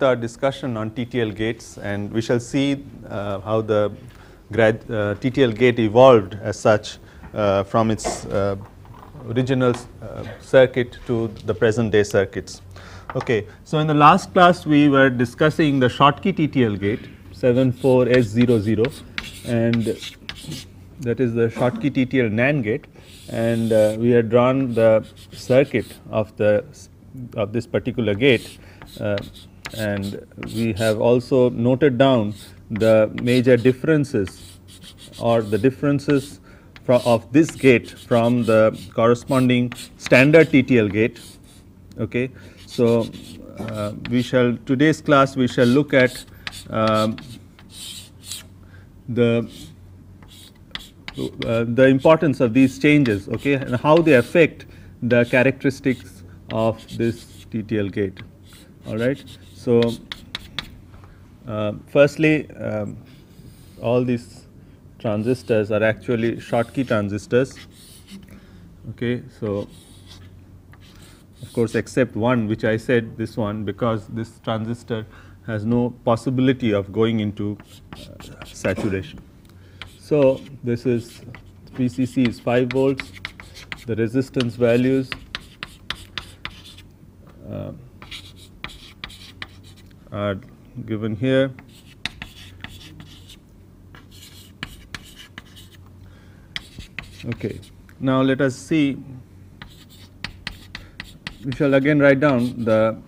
with our discussion on TTL gates and we shall see uh, how the grad, uh, TTL gate evolved as such uh, from its uh, original uh, circuit to the present day circuits. Okay, so in the last class we were discussing the Schottky TTL gate 74S00 and that is the Schottky TTL NAND gate and uh, we had drawn the circuit of the of this particular gate uh, and we have also noted down the major differences or the differences of this gate from the corresponding standard TTL gate. Okay. So, uh, we shall today's class we shall look at uh, the uh, the importance of these changes okay and how they affect the characteristics of this TTL gate all right so, uh, firstly um, all these transistors are actually Schottky transistors okay. So, of course except one which I said this one because this transistor has no possibility of going into uh, saturation. So, this is VCC is 5 volts the resistance values uh, are given here. Okay. Now, let us see we shall again write down the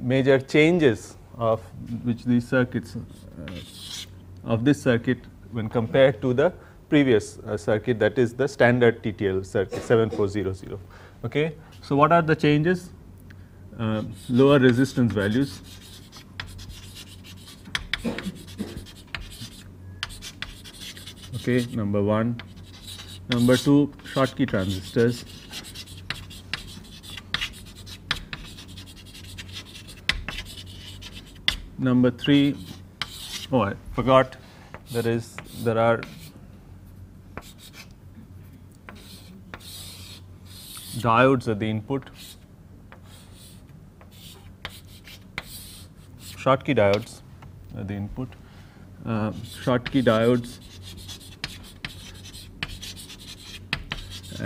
major changes of which these circuits uh, of this circuit when compared to the previous uh, circuit that is the standard TTL circuit 7400. Okay. So, what are the changes? Uh, lower resistance values okay number one number two Schottky transistors number three oh I forgot there is there are diodes at the input Schottky diodes at the input uh, Schottky diodes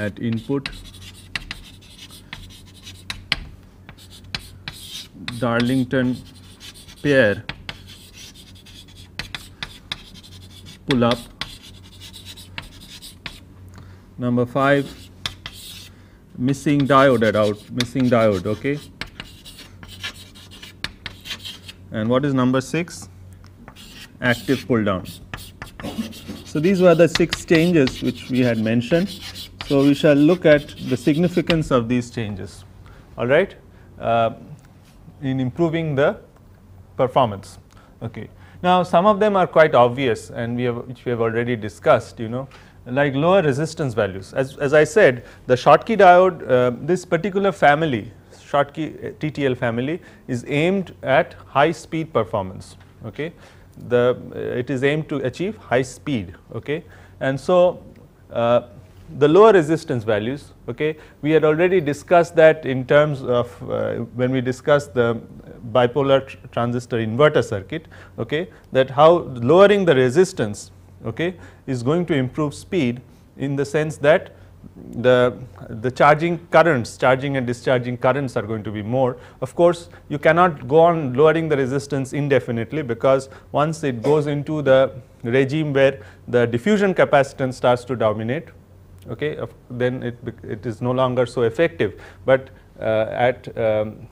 at input Darlington pair pull up number 5 missing diode at out missing diode okay and what is number 6 active pull down so these were the six changes which we had mentioned so, we shall look at the significance of these changes all right uh, in improving the performance. Okay. Now, some of them are quite obvious and we have which we have already discussed you know like lower resistance values as, as I said the Schottky diode uh, this particular family Schottky uh, TTL family is aimed at high speed performance okay the uh, it is aimed to achieve high speed okay and so uh, the lower resistance values okay we had already discussed that in terms of uh, when we discussed the bipolar tr transistor inverter circuit okay that how lowering the resistance okay is going to improve speed in the sense that the the charging currents charging and discharging currents are going to be more of course you cannot go on lowering the resistance indefinitely because once it goes into the regime where the diffusion capacitance starts to dominate okay, then it, it is no longer so effective. But uh, at um,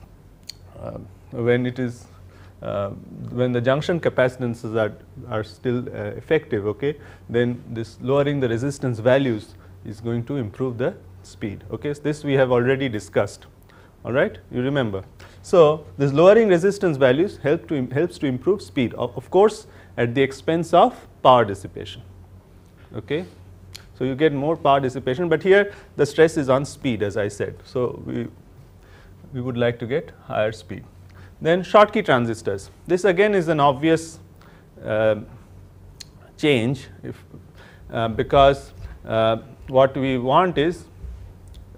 uh, when it is uh, when the junction capacitances are, are still uh, effective, okay, then this lowering the resistance values is going to improve the speed. Okay, so this we have already discussed. All right, you remember. So this lowering resistance values help to helps to improve speed, of, of course, at the expense of power dissipation. Okay, so you get more power dissipation, but here the stress is on speed as I said. So we, we would like to get higher speed. Then Schottky transistors. This again is an obvious uh, change if, uh, because uh, what we want is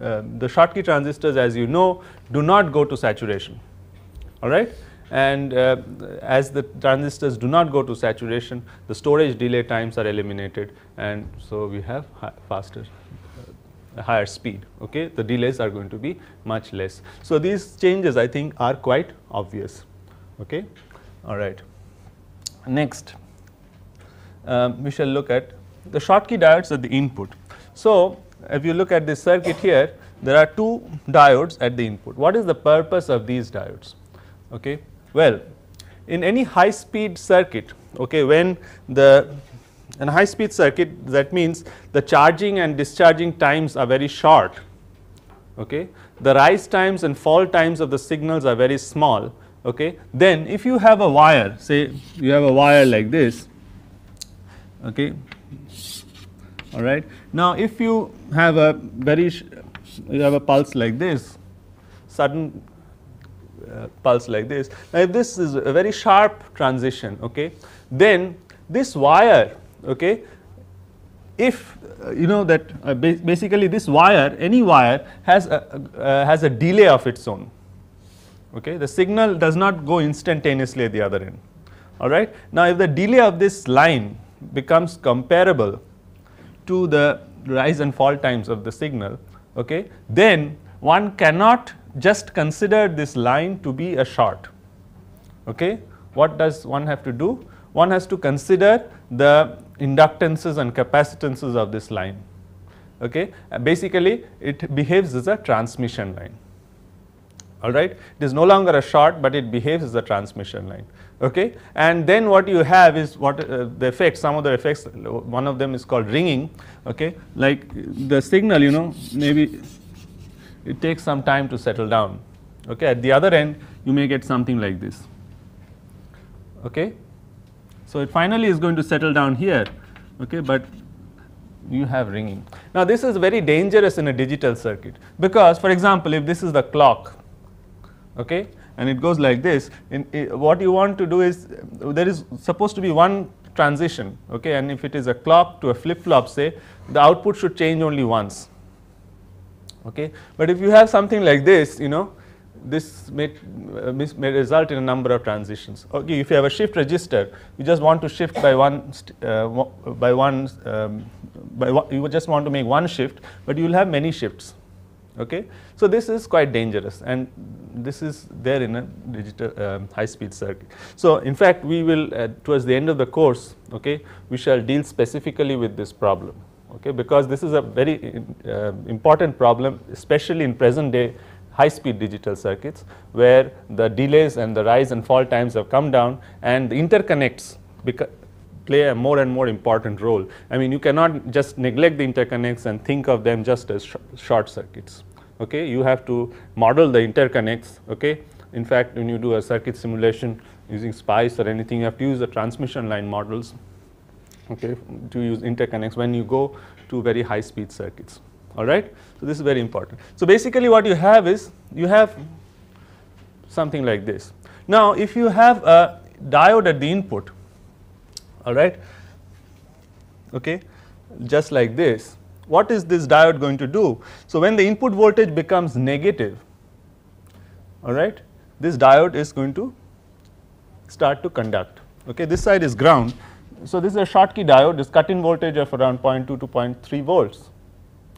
uh, the Schottky transistors as you know do not go to saturation all right and uh, as the transistors do not go to saturation the storage delay times are eliminated and so we have faster uh, higher speed okay the delays are going to be much less so these changes i think are quite obvious okay all right next um, we shall look at the Schottky diodes at the input so if you look at this circuit here there are two diodes at the input what is the purpose of these diodes okay well, in any high speed circuit, okay, when the in high speed circuit that means the charging and discharging times are very short, okay, the rise times and fall times of the signals are very small, okay. Then if you have a wire, say you have a wire like this, okay, all right. Now if you have a very you have a pulse like this, sudden uh, pulse like this. Now, if this is a very sharp transition, okay, then this wire, okay, if uh, you know that uh, ba basically this wire, any wire has a, uh, has a delay of its own. Okay, the signal does not go instantaneously at the other end. All right. Now, if the delay of this line becomes comparable to the rise and fall times of the signal, okay, then one cannot just consider this line to be a short. Okay. What does one have to do? One has to consider the inductances and capacitances of this line. Okay. Uh, basically, it behaves as a transmission line. All right. It is no longer a short, but it behaves as a transmission line. Okay. And then what you have is what uh, the effects. Some of the effects. One of them is called ringing. Okay. Like the signal, you know, maybe it takes some time to settle down. Okay, at the other end, you may get something like this. Okay, so it finally is going to settle down here. Okay, but you have ringing. Now this is very dangerous in a digital circuit because, for example, if this is the clock, okay, and it goes like this, in, in, what you want to do is there is supposed to be one transition, okay, and if it is a clock to a flip flop, say the output should change only once okay. But if you have something like this, you know, this may, uh, may result in a number of transitions. Okay, if you have a shift register, you just want to shift by one, uh, by one, um, by you just want to make one shift, but you will have many shifts. Okay, so this is quite dangerous, and this is there in a digital um, high-speed circuit. So in fact, we will uh, towards the end of the course, okay, we shall deal specifically with this problem okay, because this is a very uh, important problem, especially in present day high-speed digital circuits, where the delays and the rise and fall times have come down, and the interconnects play a more and more important role. I mean, you cannot just neglect the interconnects and think of them just as sh short circuits. Okay, you have to model the interconnects. Okay, in fact, when you do a circuit simulation using SPICE or anything, you have to use the transmission line models okay, to use interconnects when you go to very high speed circuits. All right, so this is very important. So basically, what you have is you have something like this. Now, if you have a diode at the input, all right, okay, just like this, what is this diode going to do? So when the input voltage becomes negative, all right, this diode is going to start to conduct. Okay, this side is ground so this is a Schottky diode, this cut-in voltage of around 0.2 to 0.3 volts,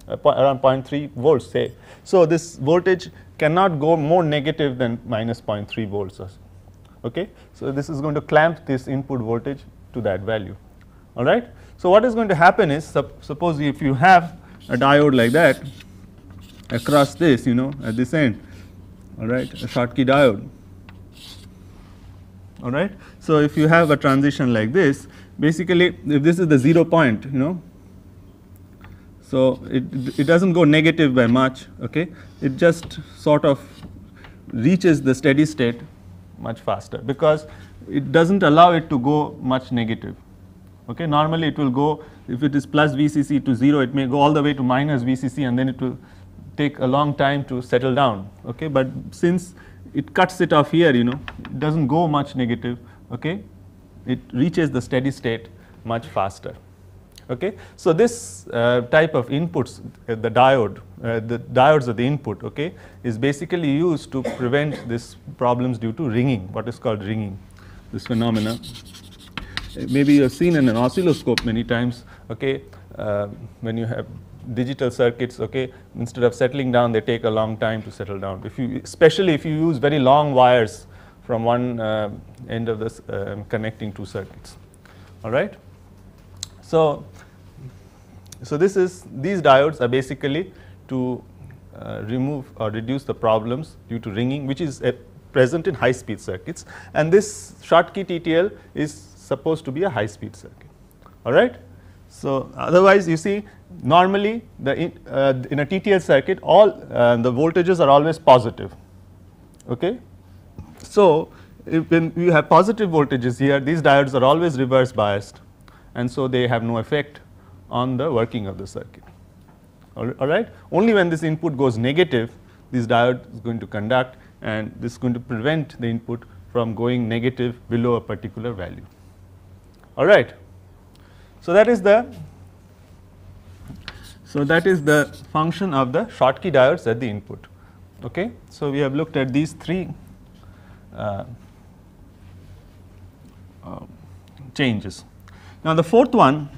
uh, around 0.3 volts say. So this voltage cannot go more negative than minus 0.3 volts. Okay, so this is going to clamp this input voltage to that value. All right. So what is going to happen is sup suppose if you have a diode like that across this, you know, at this end, all right, a Schottky diode. All right. So if you have a transition like this, basically if this is the 0 point you know so it, it does not go negative by much okay it just sort of reaches the steady state much faster because it does not allow it to go much negative okay normally it will go if it is plus VCC to 0 it may go all the way to minus VCC and then it will take a long time to settle down okay but since it cuts it off here you know it does not go much negative okay it reaches the steady state much faster. Okay, so this uh, type of inputs, uh, the diode, uh, the diodes of the input. Okay, is basically used to prevent these problems due to ringing, what is called ringing, this phenomena. Maybe you have seen in an oscilloscope many times. Okay, uh, when you have digital circuits okay instead of settling down they take a long time to settle down if you especially if you use very long wires from one uh, end of this uh, connecting two circuits. All right. So, so this is these diodes are basically to uh, remove or reduce the problems due to ringing, which is uh, present in high speed circuits. And this Schottky TTL is supposed to be a high speed circuit. All right. So, otherwise you see normally the in, uh, in a TTL circuit all uh, the voltages are always positive okay so, when you have positive voltages here, these diodes are always reverse biased and so they have no effect on the working of the circuit. all right. Only when this input goes negative, this diode is going to conduct and this is going to prevent the input from going negative below a particular value. All right. So, that is the so that is the function of the Schottky diodes at the input. Okay. So, we have looked at these three uh, um, changes. Now, the fourth one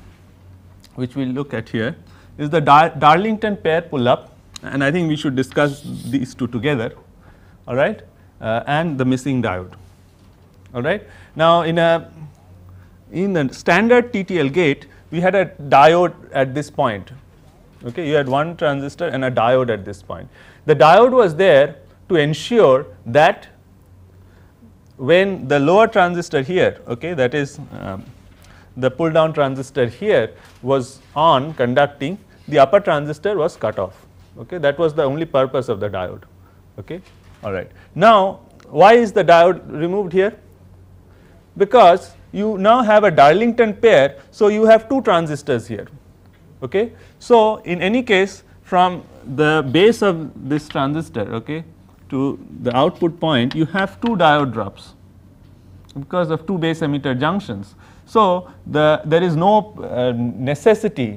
which we will look at here is the Dar Darlington pair pull up and I think we should discuss these two together all right uh, and the missing diode all right. Now, in a in the standard TTL gate we had a diode at this point okay you had one transistor and a diode at this point. The diode was there to ensure that when the lower transistor here okay that is um, the pull down transistor here was on conducting the upper transistor was cut off okay that was the only purpose of the diode okay all right now why is the diode removed here because you now have a darlington pair so you have two transistors here okay so in any case from the base of this transistor okay to the output point you have two diode drops because of two base emitter junctions. So, the there is no uh, necessity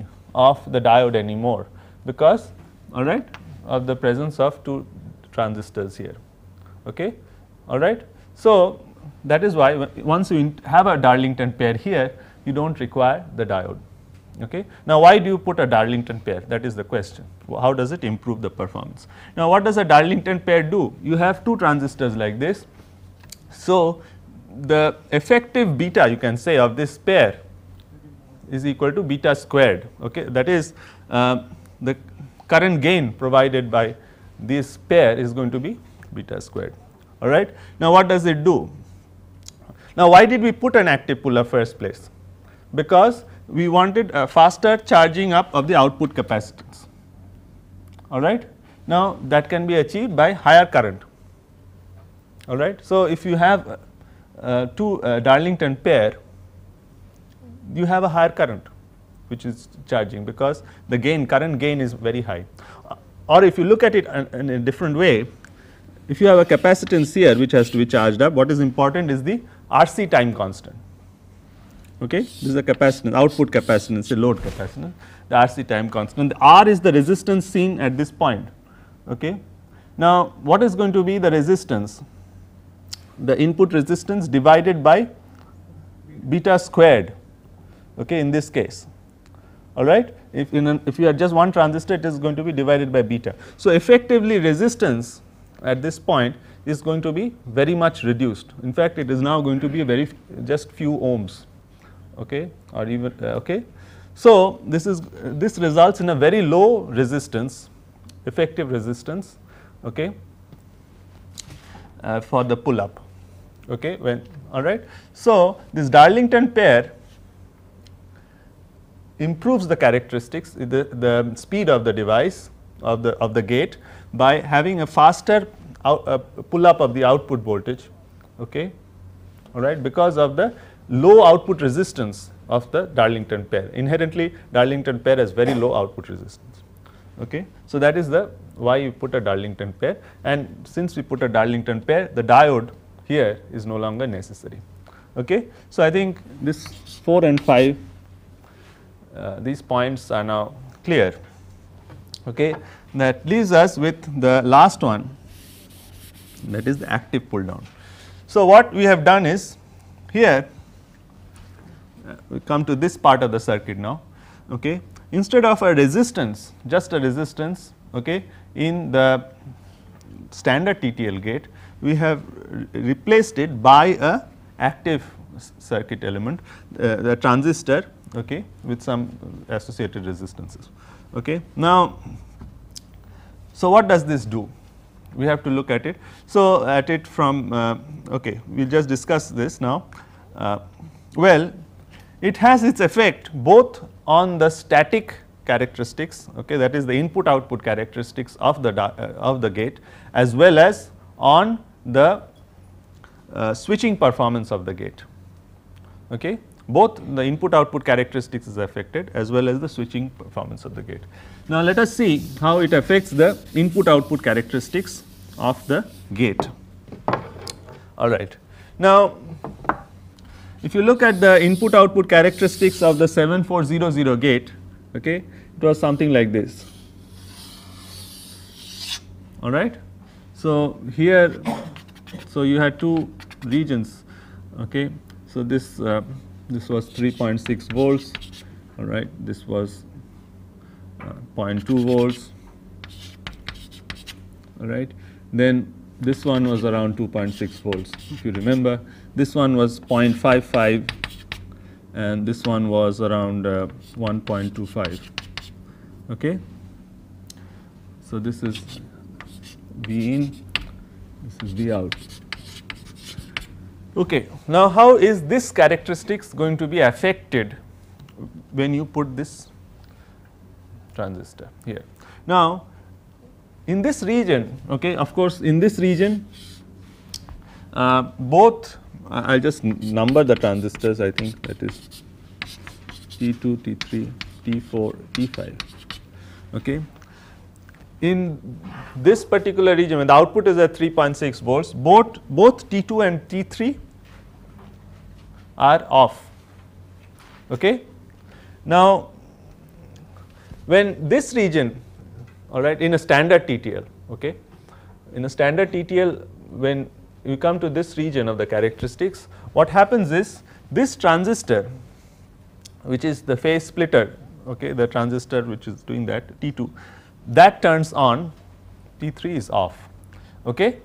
of the diode anymore because all right of the presence of two transistors here okay all right. So, that is why once you have a Darlington pair here you do not require the diode okay. Now, why do you put a Darlington pair that is the question how does it improve the performance. Now what does a Darlington pair do? You have two transistors like this. So the effective beta you can say of this pair is equal to beta squared okay that is uh, the current gain provided by this pair is going to be beta squared all right. Now what does it do? Now why did we put an active puller first place? Because we wanted faster charging up of the output capacitance all right. Now, that can be achieved by higher current all right. So, if you have uh, uh, two uh, Darlington pair you have a higher current which is charging because the gain current gain is very high or if you look at it in a different way if you have a capacitance here which has to be charged up what is important is the RC time constant okay this is the capacitance output capacitance a load capacitance the rc time constant the r is the resistance seen at this point okay now what is going to be the resistance the input resistance divided by beta squared okay in this case all right if an, if you are just one transistor it is going to be divided by beta so effectively resistance at this point is going to be very much reduced in fact it is now going to be very just few ohms okay or even uh, okay. So, this is this results in a very low resistance effective resistance okay uh, for the pull up okay when all right. So, this Darlington pair improves the characteristics the, the speed of the device of the of the gate by having a faster out, uh, pull up of the output voltage okay all right because of the low output resistance of the Darlington pair. Inherently Darlington pair has very low output resistance. Okay. So, that is the why you put a Darlington pair and since we put a Darlington pair the diode here is no longer necessary. Okay. So, I think this 4 and 5 uh, these points are now clear. Okay. That leaves us with the last one that is the active pull down. So, what we have done is here we uh, come to this part of the circuit now. Okay. Instead of a resistance, just a resistance okay, in the standard TTL gate, we have replaced it by a active circuit element, uh, the transistor okay, with some associated resistances. Okay. Now, so what does this do? We have to look at it. So, at it from, uh, okay, we will just discuss this now. Uh, well, it has its effect both on the static characteristics okay that is the input output characteristics of the uh, of the gate as well as on the uh, switching performance of the gate okay both the input output characteristics is affected as well as the switching performance of the gate now let us see how it affects the input output characteristics of the gate all right now if you look at the input output characteristics of the 7400 gate, okay, it was something like this, all right. So, here, so you had two regions, okay. So, this, uh, this was 3.6 volts, all right, this was uh, 0.2 volts, all right. Then this one was around 2.6 volts, if you remember. This one was 0.55 and this one was around uh, 1.25. Okay. So this is V in, this is V out. Okay. Now, how is this characteristics going to be affected when you put this transistor here? Now, in this region okay of course in this region uh, both I will just number the transistors I think that is T2, T3, T4, T5 okay. In this particular region when the output is at 3.6 volts both, both T2 and T3 are off okay. Now when this region all right, in a standard TTL, okay. In a standard TTL, when you come to this region of the characteristics, what happens is this transistor, which is the phase splitter, okay, the transistor which is doing that T2, that turns on, T3 is off, okay.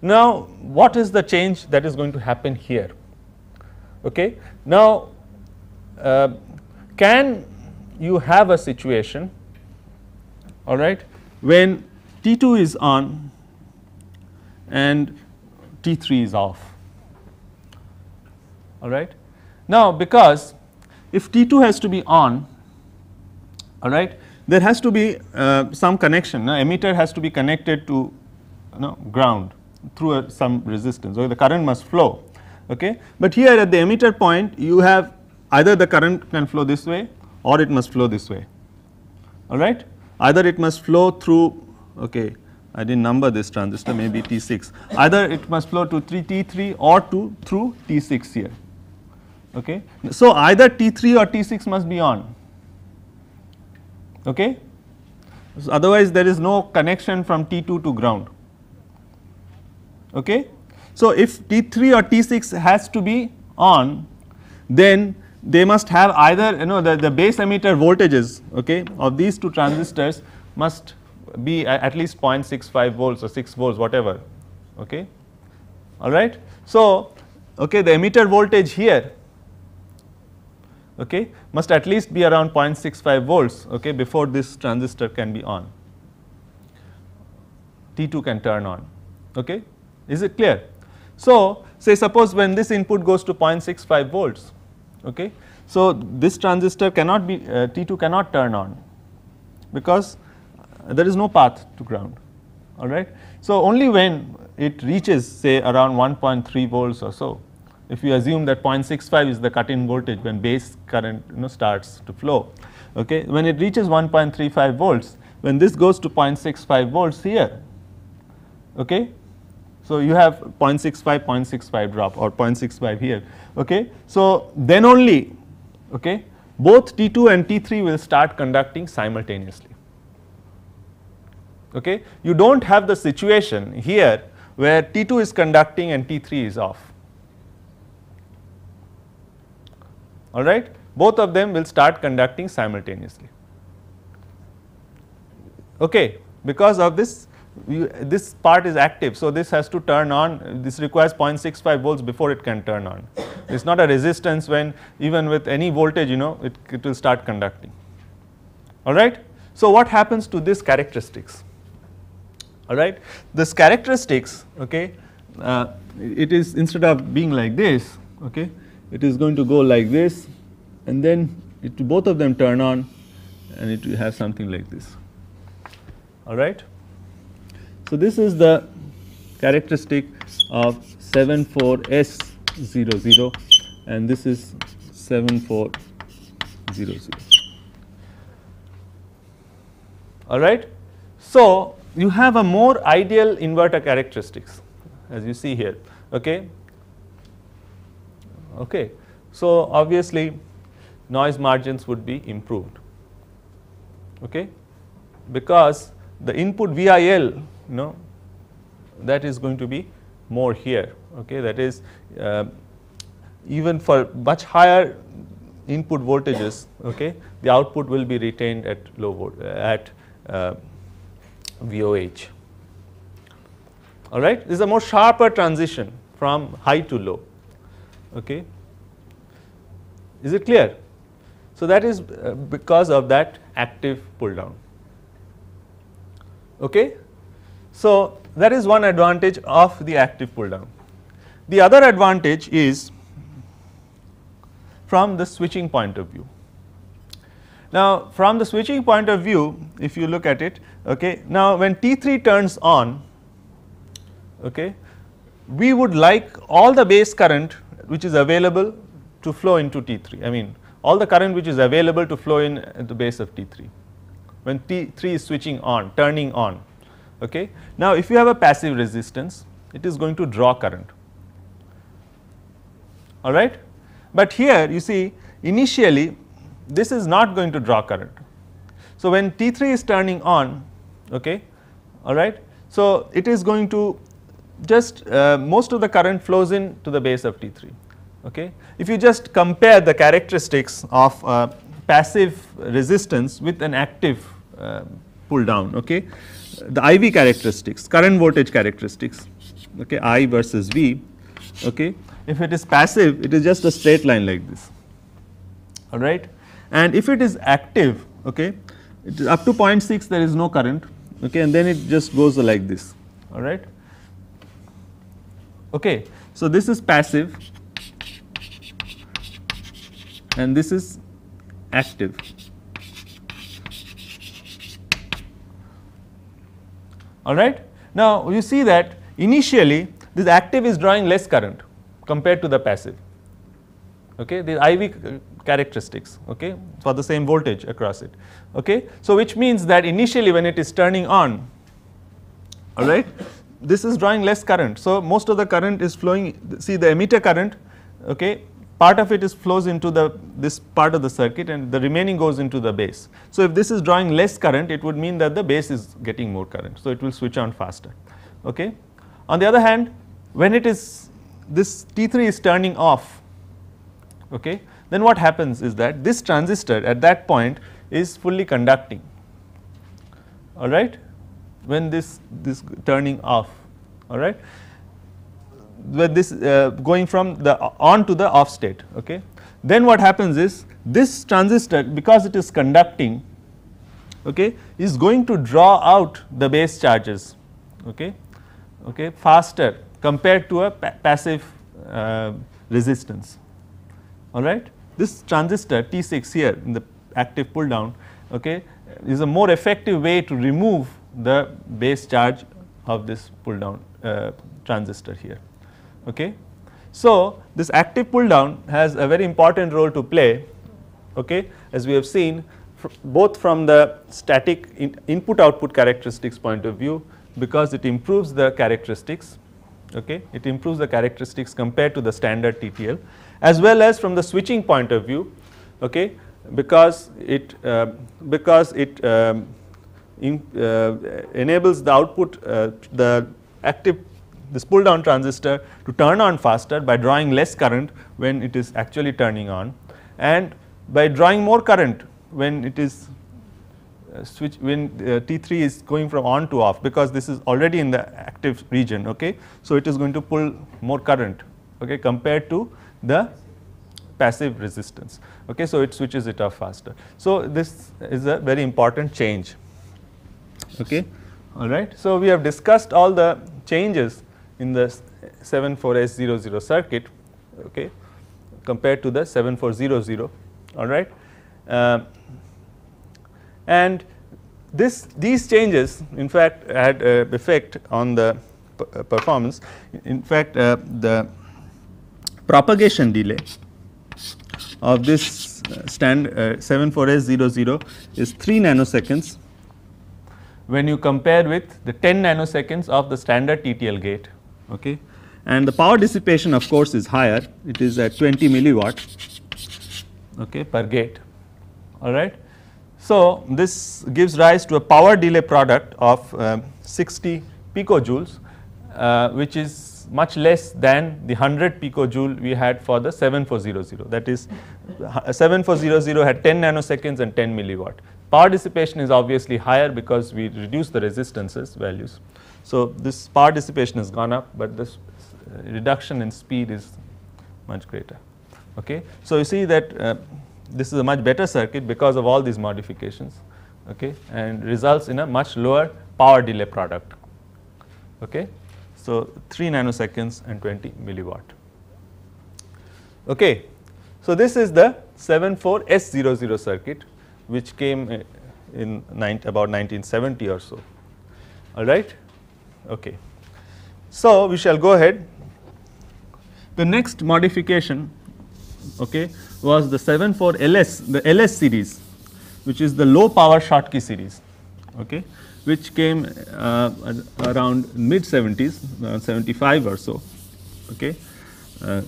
Now, what is the change that is going to happen here, okay. Now, uh, can you have a situation all right. When T2 is on and T3 is off, all right. Now, because if T2 has to be on, all right, there has to be uh, some connection. Now, emitter has to be connected to you know, ground through a, some resistance, so the current must flow. Okay, but here at the emitter point, you have either the current can flow this way or it must flow this way. All right either it must flow through okay I did not number this transistor maybe T6 either it must flow to 3 T3 or to through T6 here okay. So either T3 or T6 must be on okay so otherwise there is no connection from T2 to ground okay. So if T3 or T6 has to be on then they must have either you know the, the base emitter voltages okay of these two transistors must be at least 0.65 volts or 6 volts whatever okay all right so okay the emitter voltage here okay must at least be around 0.65 volts okay before this transistor can be on t2 can turn on okay is it clear so say suppose when this input goes to 0.65 volts okay. So this transistor cannot be uh, T2 cannot turn on because there is no path to ground all right. So only when it reaches say around 1.3 volts or so if you assume that 0.65 is the cut in voltage when base current you know starts to flow okay when it reaches 1.35 volts when this goes to 0.65 volts here okay so you have 0.65, 0.65 drop or 0.65 here. Okay. So then only, okay, both T2 and T3 will start conducting simultaneously. Okay. You don't have the situation here where T2 is conducting and T3 is off. All right. Both of them will start conducting simultaneously. Okay. Because of this you, this part is active. So, this has to turn on, this requires 0.65 volts before it can turn on. It's not a resistance when even with any voltage, you know, it, it will start conducting. All right. So, what happens to this characteristics? All right. This characteristics, okay, uh, it is instead of being like this, okay, it is going to go like this and then it, both of them turn on and it will have something like this. All right. So, this is the characteristic of 74S00 and this is 7400. Alright. So, you have a more ideal inverter characteristics as you see here. Okay. Okay. So, obviously noise margins would be improved okay, because the input VIL no, that is going to be more here. Okay, that is uh, even for much higher input voltages. Okay, the output will be retained at low volt uh, at uh, VOH. All right, this is a more sharper transition from high to low. Okay, is it clear? So that is uh, because of that active pull down. Okay, so, that is one advantage of the active pull down. The other advantage is from the switching point of view. Now, from the switching point of view, if you look at it, okay, now when T3 turns on, okay, we would like all the base current which is available to flow into T3, I mean all the current which is available to flow in at the base of T3 when T3 is switching on, turning on. Okay. Now, if you have a passive resistance, it is going to draw current, all right. But here you see initially this is not going to draw current. So, when T3 is turning on, okay, all right. So, it is going to just uh, most of the current flows in to the base of T3. Okay. If you just compare the characteristics of uh, passive resistance with an active uh, pull down okay the iv characteristics current voltage characteristics okay i versus v okay if it is passive it is just a straight line like this all right and if it is active okay it is up to 0.6 there is no current okay and then it just goes like this all right okay so this is passive and this is active alright. Now you see that initially this active is drawing less current compared to the passive okay the IV characteristics okay for the same voltage across it okay. So which means that initially when it is turning on alright this is drawing less current. So most of the current is flowing see the emitter current okay part of it is flows into the this part of the circuit and the remaining goes into the base. So, if this is drawing less current it would mean that the base is getting more current. So, it will switch on faster. Okay. On the other hand when it is this T3 is turning off okay, then what happens is that this transistor at that point is fully conducting alright when this this turning off alright where this uh, going from the on to the off state okay then what happens is this transistor because it is conducting okay is going to draw out the base charges okay okay faster compared to a pa passive uh, resistance all right this transistor T6 here in the active pull down okay is a more effective way to remove the base charge of this pull down uh, transistor here Okay. So, this active pull down has a very important role to play okay, as we have seen fr both from the static in input output characteristics point of view because it improves the characteristics okay, it improves the characteristics compared to the standard TTL as well as from the switching point of view okay, because it uh, because it um, in, uh, enables the output uh, the active this pull down transistor to turn on faster by drawing less current when it is actually turning on and by drawing more current when it is uh, switch when uh, T3 is going from on to off because this is already in the active region okay. So, it is going to pull more current okay compared to the passive resistance okay. So, it switches it off faster. So, this is a very important change okay all right. So, we have discussed all the changes in the 74S00 circuit okay, compared to the 7400 all right. Uh, and this these changes in fact had uh, effect on the uh, performance in fact uh, the propagation delay of this uh, stand uh, 74S00 is 3 nanoseconds when you compare with the 10 nanoseconds of the standard TTL gate okay and the power dissipation of course is higher it is at 20 milliwatt okay per gate all right so this gives rise to a power delay product of uh, 60 picojoules uh, which is much less than the 100 picojoule we had for the 7400 that is uh, 7400 had 10 nanoseconds and 10 milliwatt power dissipation is obviously higher because we reduce the resistances values so this power dissipation has gone up, but this uh, reduction in speed is much greater. Okay, so you see that uh, this is a much better circuit because of all these modifications. Okay, and results in a much lower power delay product. Okay, so 3 nanoseconds and 20 milliwatt. Okay, so this is the 74S00 circuit which came uh, in about 1970 or so. All right. Okay. So, we shall go ahead. The next modification okay, was the 7 for LS, the LS series, which is the low power Schottky series, okay, which came uh, around mid 70s, around 75 or so. Okay. Uh,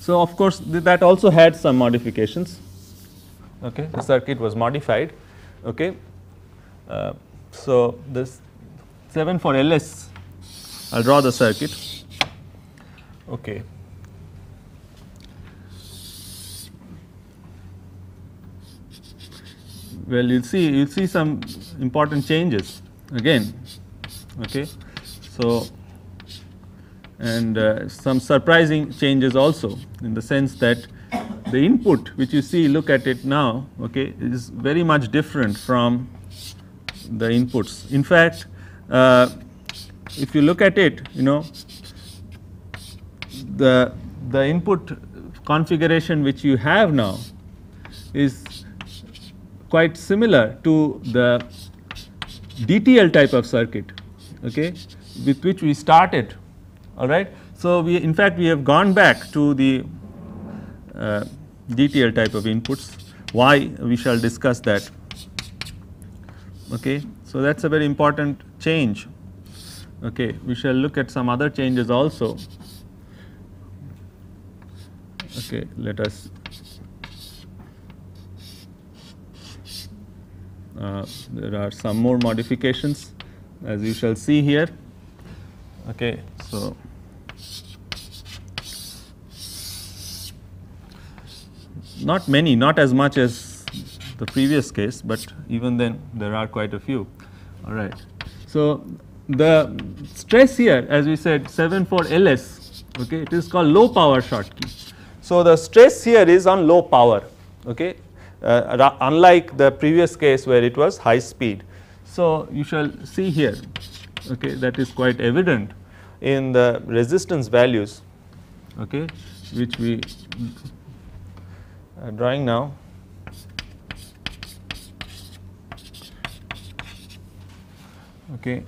so, of course, th that also had some modifications. Okay, the circuit was modified. Okay. Uh, so, this 7 for LS, I will draw the circuit. Okay. Well, you will see you will see some important changes again. Okay. So, and uh, some surprising changes also in the sense that the input which you see look at it now okay is very much different from the inputs. In fact, uh, if you look at it you know the the input configuration which you have now is quite similar to the DTL type of circuit okay with which we started all right so we in fact we have gone back to the uh, DTL type of inputs why we shall discuss that okay so, that is a very important change. Okay, we shall look at some other changes also. Okay, let us uh, there are some more modifications as you shall see here. Okay, so not many, not as much as the previous case, but even then there are quite a few all right. So, the stress here as we said 7 for LS okay it is called low power key. So, the stress here is on low power okay uh, unlike the previous case where it was high speed. So, you shall see here okay that is quite evident in the resistance values okay which we are uh, drawing now okay.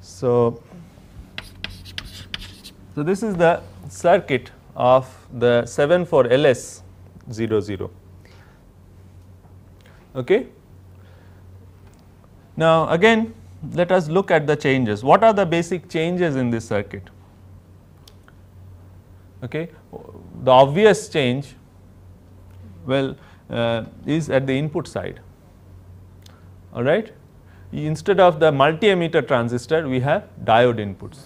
So, so this is the circuit of the 7 for LS 0 0 okay. Now again let us look at the changes. What are the basic changes in this circuit? Okay. The obvious change well uh, is at the input side all right. Instead of the multi-emitter transistor, we have diode inputs,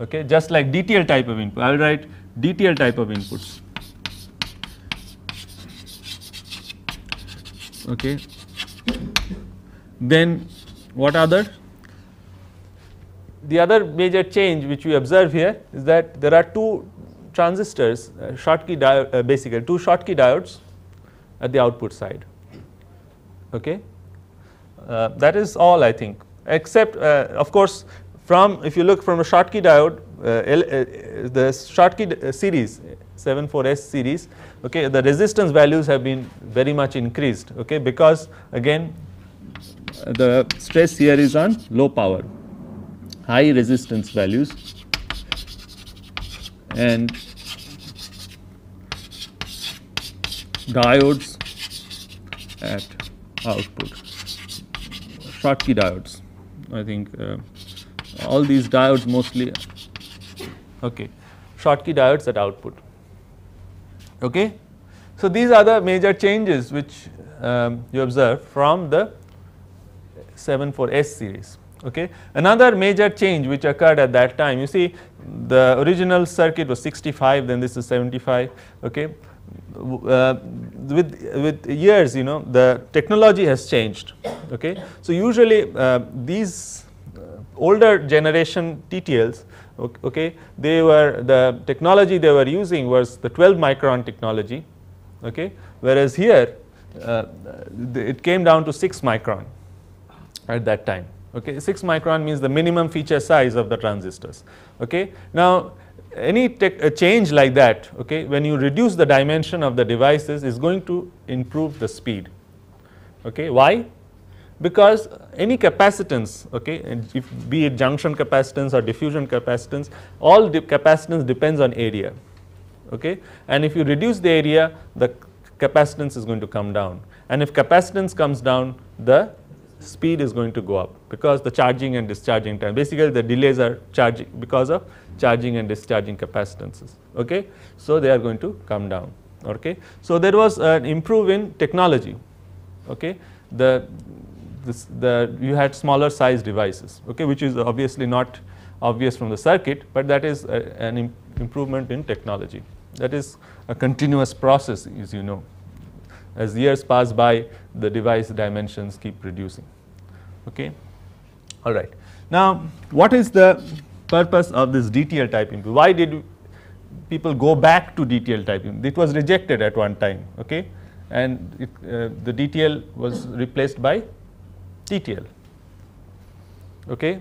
okay, just like DTL type of input. I will write DTL type of inputs. Okay. Then what other? The other major change which we observe here is that there are two transistors, uh, key diode, uh, basically two Schottky diodes at the output side. Okay. Uh, that is all I think except uh, of course from if you look from a Schottky diode uh, the Schottky series 74S series okay the resistance values have been very much increased okay because again the stress here is on low power high resistance values and diodes at output Schottky diodes. I think uh, all these diodes mostly okay Schottky diodes at output. Okay. So, these are the major changes which um, you observe from the 74S series. Okay. Another major change which occurred at that time you see the original circuit was 65 then this is 75 okay uh, with with years you know the technology has changed okay so usually uh, these uh, older generation TTLs okay they were the technology they were using was the 12 micron technology okay whereas here uh, it came down to 6 micron at that time okay 6 micron means the minimum feature size of the transistors okay now any change like that, okay, when you reduce the dimension of the devices is going to improve the speed. Okay, why? Because any capacitance, okay, if, be it junction capacitance or diffusion capacitance, all capacitance depends on area. Okay, and if you reduce the area, the capacitance is going to come down, and if capacitance comes down, the speed is going to go up because the charging and discharging time. Basically, the delays are charging because of charging and discharging capacitances. Okay, so they are going to come down. Okay, so there was an improve in technology. Okay, the this, the you had smaller size devices. Okay, which is obviously not obvious from the circuit, but that is a, an improvement in technology. That is a continuous process, as you know. As years pass by, the device dimensions keep reducing okay all right now what is the purpose of this DTL type input why did people go back to DTL type input it was rejected at one time okay and it, uh, the DTL was replaced by TTL okay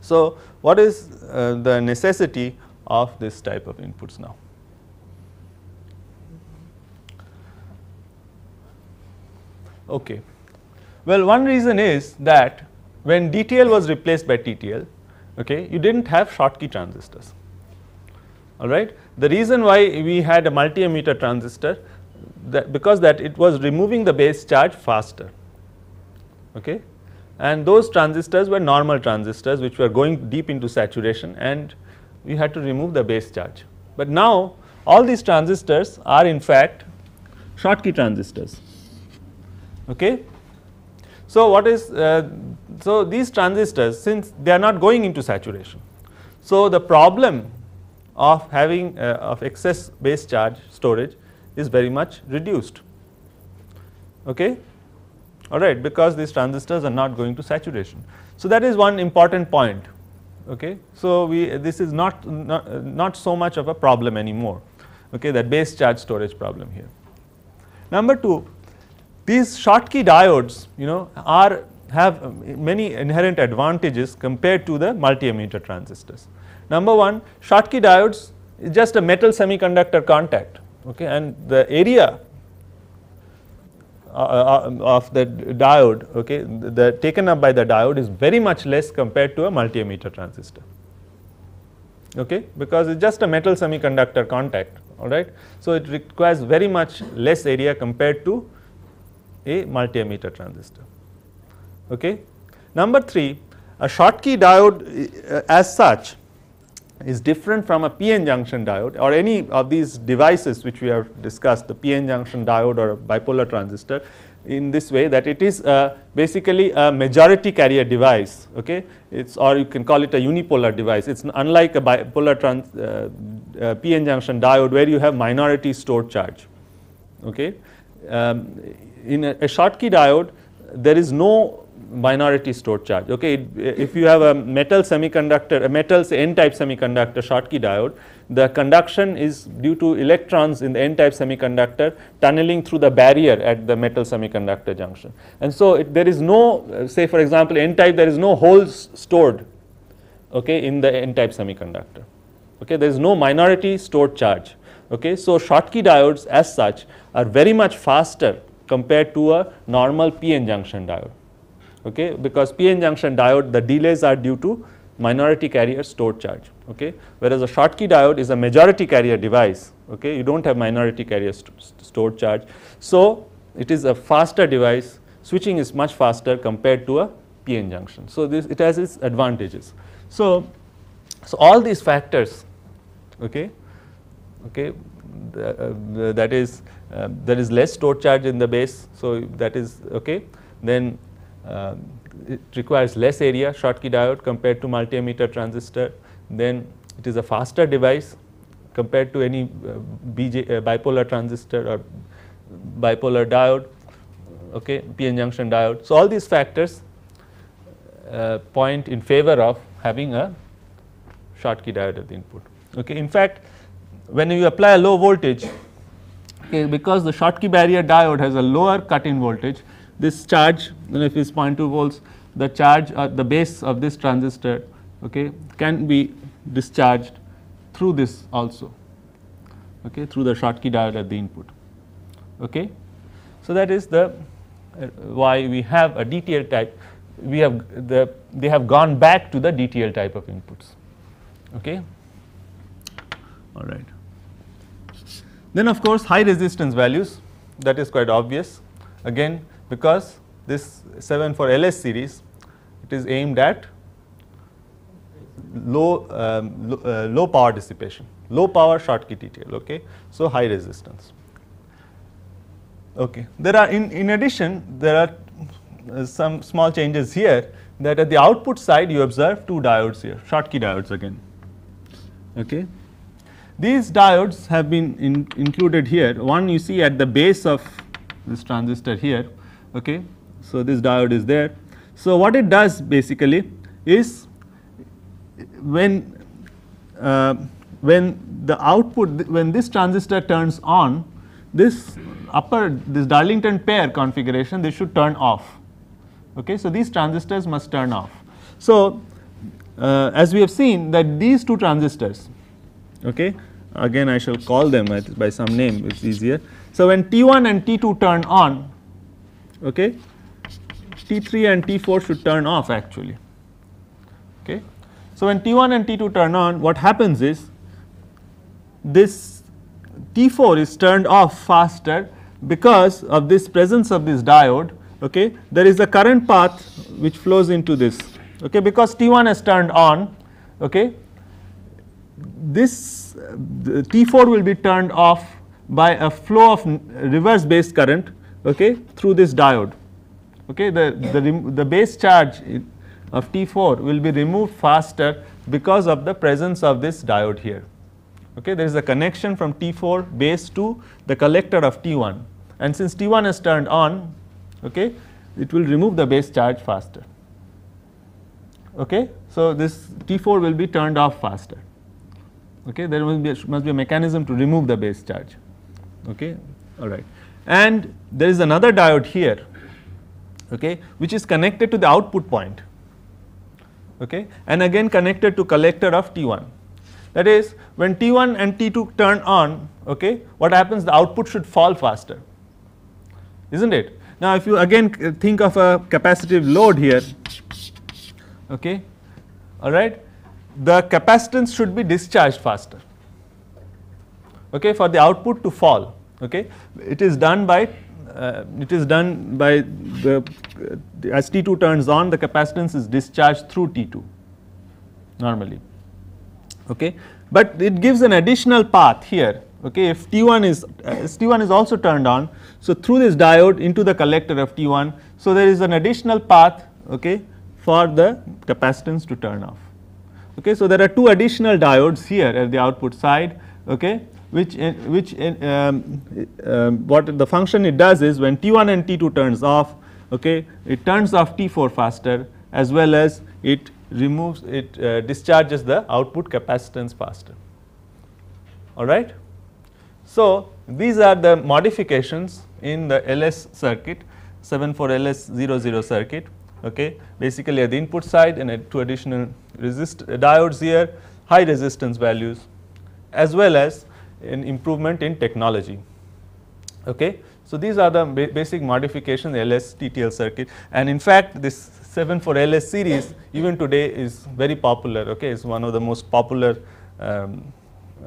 so what is uh, the necessity of this type of inputs now okay well, one reason is that when DTL was replaced by TTL, okay, you did not have Schottky transistors. All right. The reason why we had a multi-emitter transistor that because that it was removing the base charge faster. Okay. And those transistors were normal transistors which were going deep into saturation and we had to remove the base charge. But now all these transistors are in fact Schottky transistors. Okay. So, what is uh, so these transistors since they are not going into saturation. So, the problem of having uh, of excess base charge storage is very much reduced okay all right because these transistors are not going to saturation. So, that is one important point okay. So, we this is not, not, not so much of a problem anymore okay that base charge storage problem here. Number 2 these Schottky diodes, you know, are have many inherent advantages compared to the multi-emitter transistors. Number one, Schottky diodes is just a metal semiconductor contact, okay, and the area uh, uh, of the diode, okay, the, the taken up by the diode is very much less compared to a multi-emitter transistor, okay, because it's just a metal semiconductor contact, all right. So it requires very much less area compared to a multimeter transistor. Okay. Number 3 a Schottky diode uh, as such is different from a PN junction diode or any of these devices which we have discussed the PN junction diode or bipolar transistor in this way that it is uh, basically a majority carrier device okay it's or you can call it a unipolar device it's unlike a bipolar trans, uh, uh, PN junction diode where you have minority stored charge okay um, in a, a Schottky diode, there is no minority stored charge. Okay, it, if you have a metal semiconductor, a metal n-type semiconductor Schottky diode, the conduction is due to electrons in the n-type semiconductor tunneling through the barrier at the metal semiconductor junction. And so it, there is no, say for example, n-type, there is no holes stored, okay, in the n-type semiconductor. Okay, there is no minority stored charge. Okay, so Schottky diodes as such are very much faster compared to a normal PN junction diode. Okay, because PN junction diode the delays are due to minority carrier stored charge. Okay, whereas a Schottky diode is a majority carrier device. Okay, you don't have minority carrier st st stored charge, so it is a faster device. Switching is much faster compared to a p-n junction. So this it has its advantages. So, so all these factors, okay, okay, the, uh, that is uh, there is less stored charge in the base, so that is okay. Then uh, it requires less area Schottky diode compared to multimeter transistor. Then it is a faster device compared to any uh, BJ, uh, bipolar transistor or bipolar diode, okay, PN junction diode. So all these factors point in favor of having a Schottky diode at the input. Okay. In fact, when you apply a low voltage, okay, because the Schottky barrier diode has a lower cut-in voltage, this charge, you know, if it's 0.2 volts, the charge at uh, the base of this transistor, okay, can be discharged through this also, okay, through the Schottky diode at the input, okay. So that is the uh, why we have a DTL type. We have the they have gone back to the DTL type of inputs, okay. All right. Then of course, high resistance values that is quite obvious again because this 7 for LS series it is aimed at low, um, low, uh, low, power dissipation, low power Schottky TTL, okay. So, high resistance. Okay. There are in, in addition there are uh, some small changes here that at the output side you observe two diodes here, Schottky diodes again. Okay. These diodes have been in included here, one you see at the base of this transistor here, okay. So, this diode is there. So, what it does basically is when, uh, when the output, when this transistor turns on, this upper, this Darlington pair configuration, they should turn off, okay. So, these transistors must turn off. So, uh, as we have seen that these two transistors okay again I shall call them by some name it is easier. So, when T1 and T2 turn on okay T3 and T4 should turn off actually okay. So, when T1 and T2 turn on what happens is this T4 is turned off faster because of this presence of this diode okay there is a current path which flows into this okay because T1 has turned on okay this uh, T4 will be turned off by a flow of reverse base current okay through this diode okay the the, the base charge of T4 will be removed faster because of the presence of this diode here okay there is a connection from T4 base to the collector of T1 and since T1 is turned on okay it will remove the base charge faster okay so this T4 will be turned off faster okay there must be a, must be a mechanism to remove the base charge okay all right and there is another diode here okay which is connected to the output point okay and again connected to collector of t1 that is when t1 and t2 turn on okay what happens the output should fall faster isn't it now if you again think of a capacitive load here okay all right the capacitance should be discharged faster okay for the output to fall okay it is done by uh, it is done by the, uh, the, as T2 turns on the capacitance is discharged through T2 normally okay but it gives an additional path here okay if T1 is uh, T1 is also turned on so through this diode into the collector of T1 so there is an additional path okay for the capacitance to turn off Okay. So, there are two additional diodes here at the output side okay, which, in, eh, which in, eh, um, eh, um, what the function it does is when T1 and T2 turns off okay, it turns off T4 faster as well as it removes it uh, discharges the output capacitance faster all right. So, these are the modifications in the LS circuit 74LS00 circuit okay basically at the input side and two additional uh, diodes here high resistance values as well as an improvement in technology okay so these are the ba basic modifications ls ttl circuit and in fact this 7 for ls series even today is very popular okay it's one of the most popular um,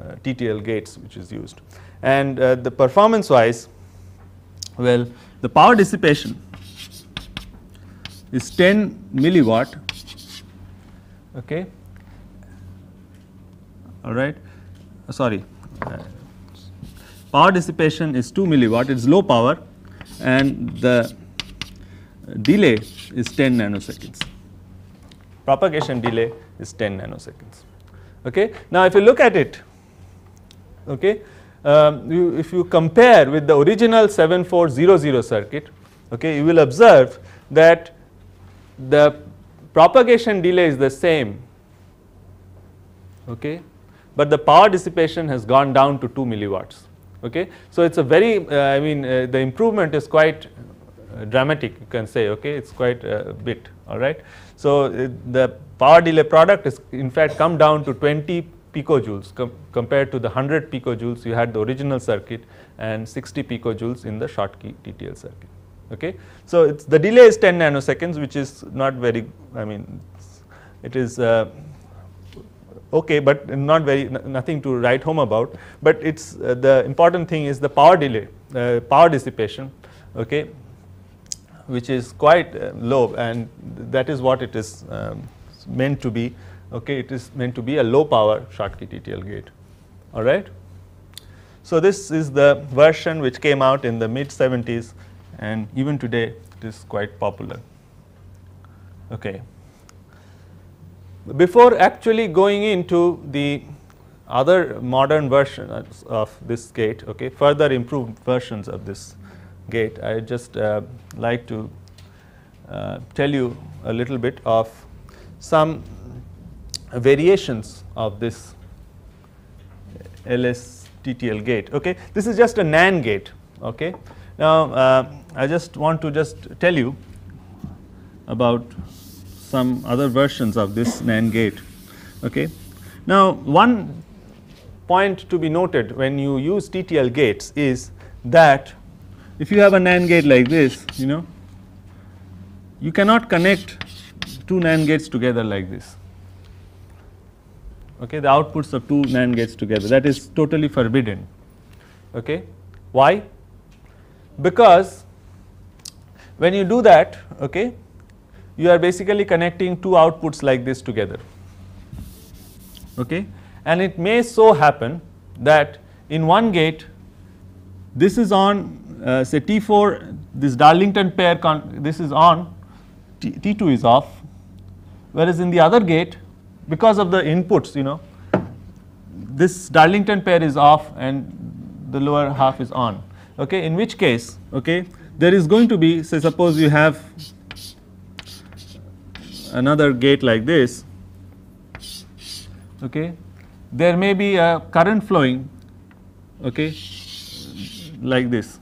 uh, ttl gates which is used and uh, the performance wise well the power dissipation is 10 milliwatt okay all right uh, sorry uh, power dissipation is 2 milliwatt it's low power and the delay is 10 nanoseconds propagation delay is 10 nanoseconds okay now if you look at it okay um, you, if you compare with the original 7400 circuit okay you will observe that the propagation delay is the same okay but the power dissipation has gone down to 2 milliwatts okay so it's a very uh, i mean uh, the improvement is quite uh, dramatic you can say okay it's quite a uh, bit all right so uh, the power delay product is in fact come down to 20 picojoules com compared to the 100 picojoules you had the original circuit and 60 picojoules in the Schottky TTL circuit. Okay. So, the delay is 10 nanoseconds which is not very I mean it is uh, okay, but not very nothing to write home about, but it is uh, the important thing is the power delay uh, power dissipation okay, which is quite uh, low and that is what it is um, meant to be okay, it is meant to be a low power Schottky TTL gate alright. So, this is the version which came out in the mid 70s and even today it is quite popular. Okay. Before actually going into the other modern versions of this gate, okay, further improved versions of this gate, I just uh, like to uh, tell you a little bit of some variations of this LSTTL gate. Okay. This is just a NAND gate. Okay. Now, uh, I just want to just tell you about some other versions of this NAND gate. Okay. Now, one point to be noted when you use TTL gates is that if you have a NAND gate like this, you know, you cannot connect two NAND gates together like this. Okay, the outputs of two NAND gates together that is totally forbidden. Okay, why? because when you do that okay you are basically connecting two outputs like this together okay and it may so happen that in one gate this is on uh, say T4 this Darlington pair this is on T T2 is off whereas in the other gate because of the inputs you know this Darlington pair is off and the lower half is on okay in which case okay there is going to be say suppose you have another gate like this okay there may be a current flowing okay like this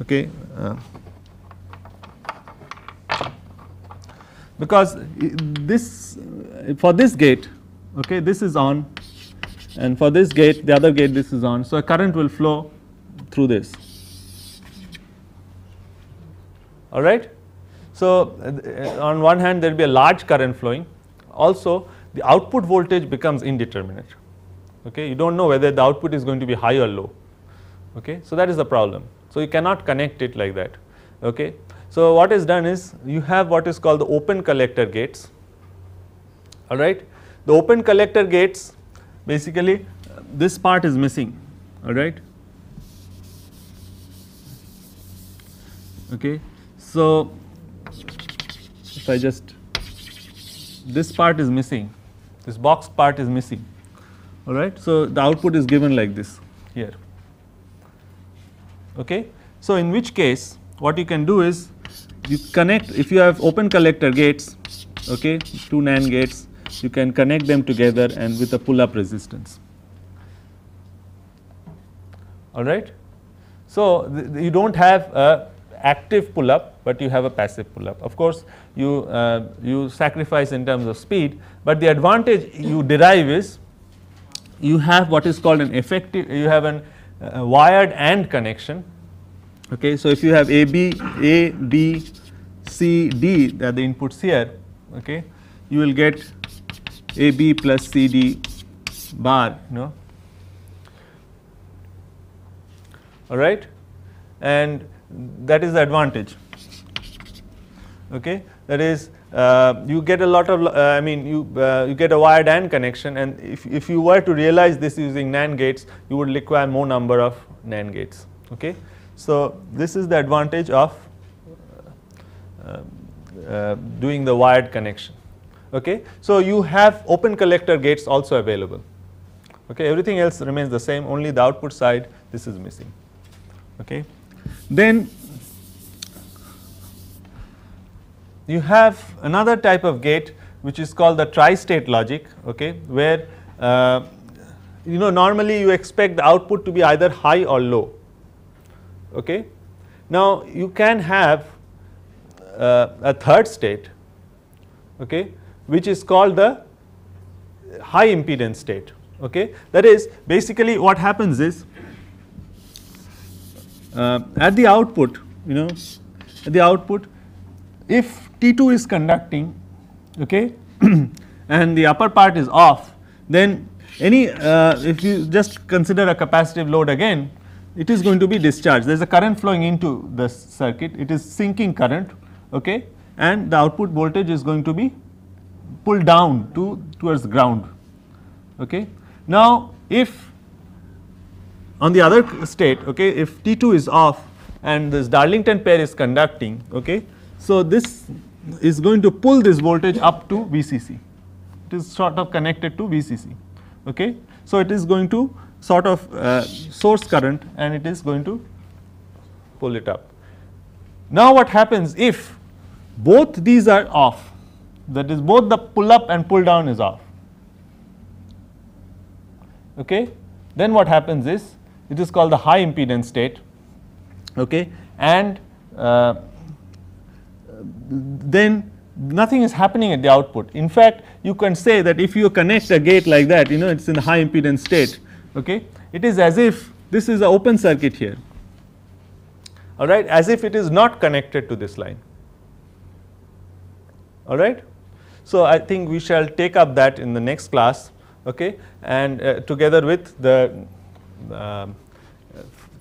okay uh, because this for this gate okay this is on and for this gate the other gate this is on so a current will flow through this all right so uh, on one hand there will be a large current flowing also the output voltage becomes indeterminate okay you don't know whether the output is going to be high or low okay so that is the problem so you cannot connect it like that okay so what is done is you have what is called the open collector gates all right the open collector gates basically this part is missing all right okay so if i just this part is missing this box part is missing all right so the output is given like this here okay so in which case what you can do is you connect if you have open collector gates okay two nand gates you can connect them together and with a pull-up resistance. All right. So you don't have a active pull-up, but you have a passive pull-up. Of course, you uh, you sacrifice in terms of speed, but the advantage you derive is you have what is called an effective. You have an uh, wired and connection. Okay, so if you have A B A B C D, that are the inputs here. Okay, you will get AB plus CD bar, you know. All right, and that is the advantage. Okay, that is uh, you get a lot of uh, I mean you uh, you get a wired AND connection and if, if you were to realize this using NAND gates you would require more number of NAND gates okay. So this is the advantage of uh, uh, doing the wired connection okay. So you have open collector gates also available, okay. Everything else remains the same, only the output side this is missing, okay. Then you have another type of gate which is called the tri-state logic, okay, where uh, you know normally you expect the output to be either high or low, okay. Now you can have uh, a third state okay which is called the high impedance state okay that is basically what happens is uh, at the output you know at the output if T2 is conducting okay and the upper part is off then any uh, if you just consider a capacitive load again it is going to be discharged there is a current flowing into the circuit it is sinking current okay and the output voltage is going to be pulled down to towards the ground. Okay. Now, if on the other state, okay, if T2 is off and this Darlington pair is conducting, okay, so this is going to pull this voltage up to VCC. It is sort of connected to VCC. Okay. So, it is going to sort of uh, source current and it is going to pull it up. Now, what happens if both these are off that is both the pull up and pull down is off okay then what happens is it is called the high impedance state okay and uh, then nothing is happening at the output in fact you can say that if you connect a gate like that you know it's in the high impedance state okay it is as if this is an open circuit here all right as if it is not connected to this line all right so, I think we shall take up that in the next class okay and uh, together with the uh,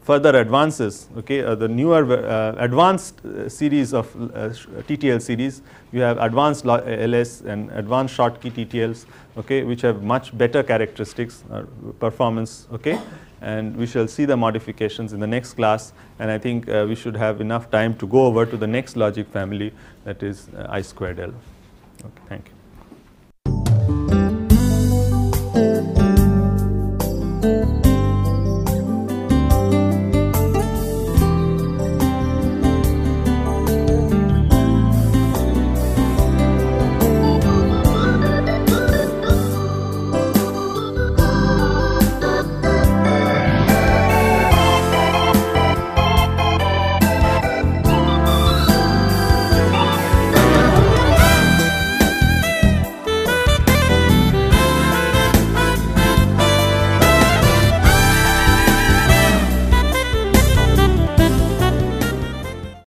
further advances okay uh, the newer uh, advanced uh, series of uh, TTL series you have advanced LS and advanced key TTLs okay which have much better characteristics performance okay and we shall see the modifications in the next class and I think we should have enough time to go over to the next logic family that is I squared L. Okay, thank you. thank you